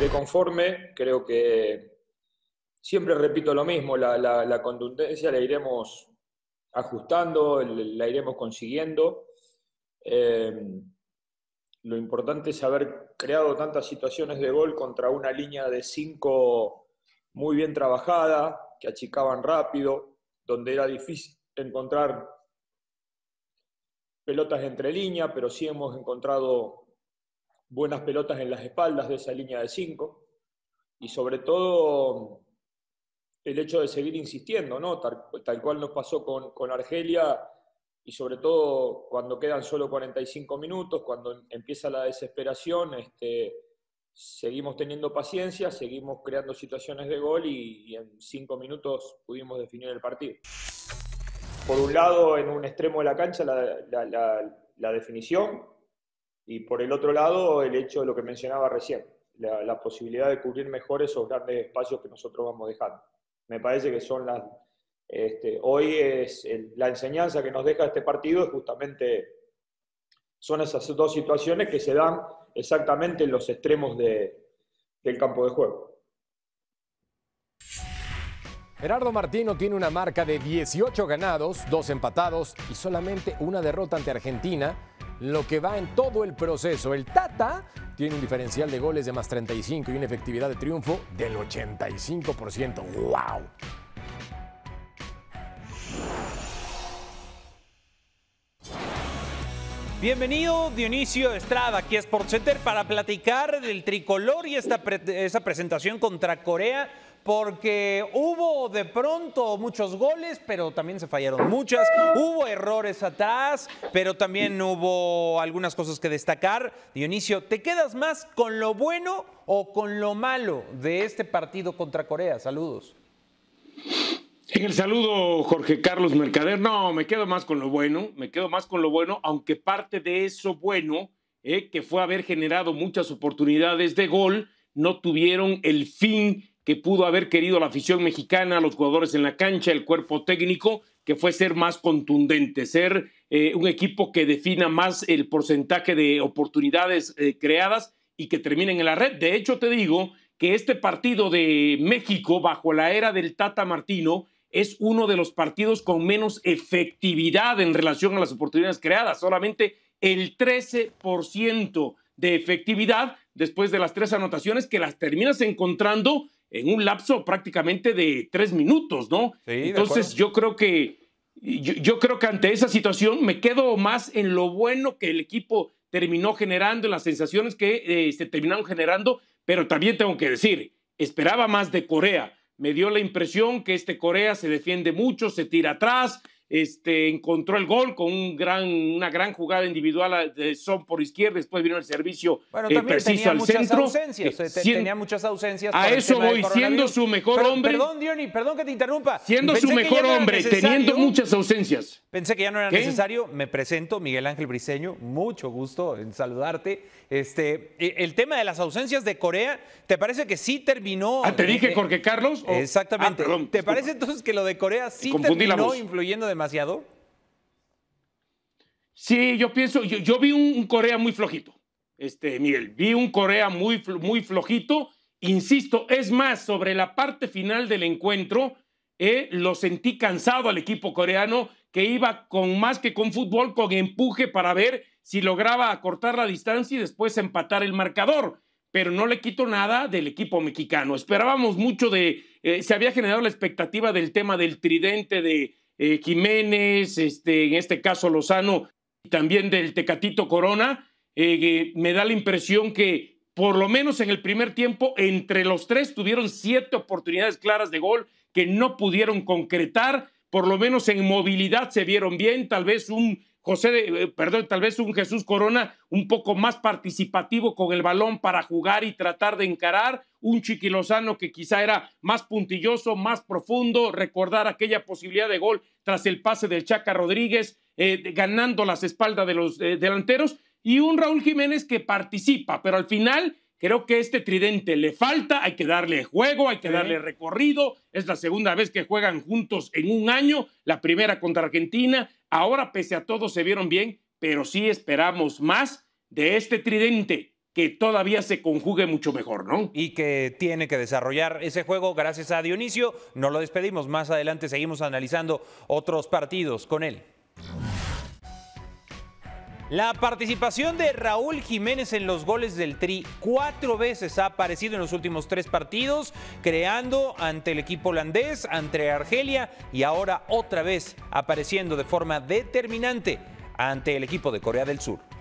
de conforme, creo que siempre repito lo mismo, la, contundencia la iremos ajustando, la iremos consiguiendo. Eh, lo importante es haber creado tantas situaciones de gol contra una línea de cinco muy bien trabajada, que achicaban rápido, donde era difícil encontrar pelotas entre línea, pero sí hemos encontrado buenas pelotas en las espaldas de esa línea de cinco y sobre todo el hecho de seguir insistiendo, ¿no? Tal, cual nos pasó con, Argelia y sobre todo cuando quedan solo 45 minutos, cuando em, empieza la desesperación, este, seguimos teniendo paciencia, seguimos creando situaciones de gol y, en cinco minutos pudimos definir el partido. Por un lado, en un extremo de la cancha, la definición, y por el otro lado, el hecho de lo que mencionaba recién, la, posibilidad de cubrir mejor esos grandes espacios que nosotros vamos dejando. Me parece que son las... Este, hoy es la enseñanza que nos deja este partido es justamente son esas dos situaciones que se dan exactamente en los extremos del campo de juego. Gerardo Martino tiene una marca de 18 ganados, 2 empatados y solamente una derrota ante Argentina lo que va en todo el proceso. El Tata tiene un diferencial de goles de más 35 y una efectividad de triunfo del 85%. ¡Wow! Bienvenido Dionisio Estrada, aquí a SportsCenter Center para platicar del tricolor y esta, esta presentación contra Corea porque hubo de pronto muchos goles, pero también se fallaron muchas, hubo errores atrás, pero también hubo algunas cosas que destacar. Dionisio, ¿te quedas más con lo bueno o con lo malo de este partido contra Corea? Saludos. En el saludo, Jorge Carlos Mercader, no, me quedo más con lo bueno, me quedo más con lo bueno, aunque parte de eso bueno, eh, que fue haber generado muchas oportunidades de gol, no tuvieron el fin que pudo haber querido la afición mexicana, los jugadores en la cancha, el cuerpo técnico, que fue ser más contundente, ser eh, un equipo que defina más el porcentaje de oportunidades eh, creadas y que terminen en la red. De hecho, te digo que este partido de México bajo la era del Tata Martino es uno de los partidos con menos efectividad en relación a las oportunidades creadas, solamente el 13% de efectividad después de las tres anotaciones que las terminas encontrando en un lapso prácticamente de tres minutos, ¿no? Entonces yo creo que yo, creo que ante esa situación me quedo más en lo bueno que el equipo terminó generando, en las sensaciones que eh, se terminaron generando, pero también tengo que decir, esperaba más de Corea. Me dio la impresión que este Corea se defiende mucho, se tira atrás, este, encontró el gol con un gran, una gran jugada individual ah, de Son por izquierda, después vino el servicio eh, preciso al centro. Ausencias, eh, eh, tenía muchas ausencias. A eso voy, siendo su mejor hombre. Perdón, Diony, perdón que te interrumpa. Siendo su mejor hombre, teniendo muchas ausencias. Pensé que ya no era necesario. Me presento, Miguel Ángel Briseño, mucho gusto en saludarte. Este, e, el tema de las ausencias de Corea, ¿te parece que sí terminó? Ah, te dije, Jorge Carlos. Ah, exactamente. ¿Te parece entonces que lo de Corea sí terminó influyendo de demasiado? Sí, yo pienso, yo, vi un, Corea muy flojito, este, Miguel, vi un Corea muy, muy flojito, insisto, es más, sobre la parte final del encuentro, eh, lo sentí cansado al equipo coreano, que iba con más que con fútbol, con empuje para ver si lograba acortar la distancia y después empatar el marcador. Pero no le quito nada del equipo mexicano. Esperábamos mucho de, eh, se había generado la expectativa del tema del tridente de eh, Jiménez, este, en este caso Lozano, y también del Tecatito Corona, eh, me da la impresión que por lo menos en el primer tiempo, entre los tres tuvieron siete oportunidades claras de gol que no pudieron concretar, por lo menos en movilidad se vieron bien, tal vez un José, eh, perdón, tal vez un Jesús Corona un poco más participativo con el balón para jugar y tratar de encarar, un Chiquilozano que quizá era más puntilloso, más profundo, recordar aquella posibilidad de gol tras el pase del Chaca Rodríguez, eh, ganando las espaldas de los eh, delanteros, y un Raúl Jiménez que participa, pero al final Creo que este tridente le falta, hay que darle juego, hay que darle recorrido. Es la segunda vez que juegan juntos en un año, la primera contra Argentina. Ahora, pese a todo, se vieron bien, pero sí esperamos más de este tridente que todavía se conjugue mucho mejor, ¿no? Y que tiene que desarrollar ese juego gracias a Dionisio. No lo despedimos, más adelante seguimos analizando otros partidos con él. La participación de Raúl Jiménez en los goles del Tri cuatro veces ha aparecido en los últimos tres partidos, creando ante el equipo holandés, ante Argelia y ahora otra vez apareciendo de forma determinante ante el equipo de Corea del Sur.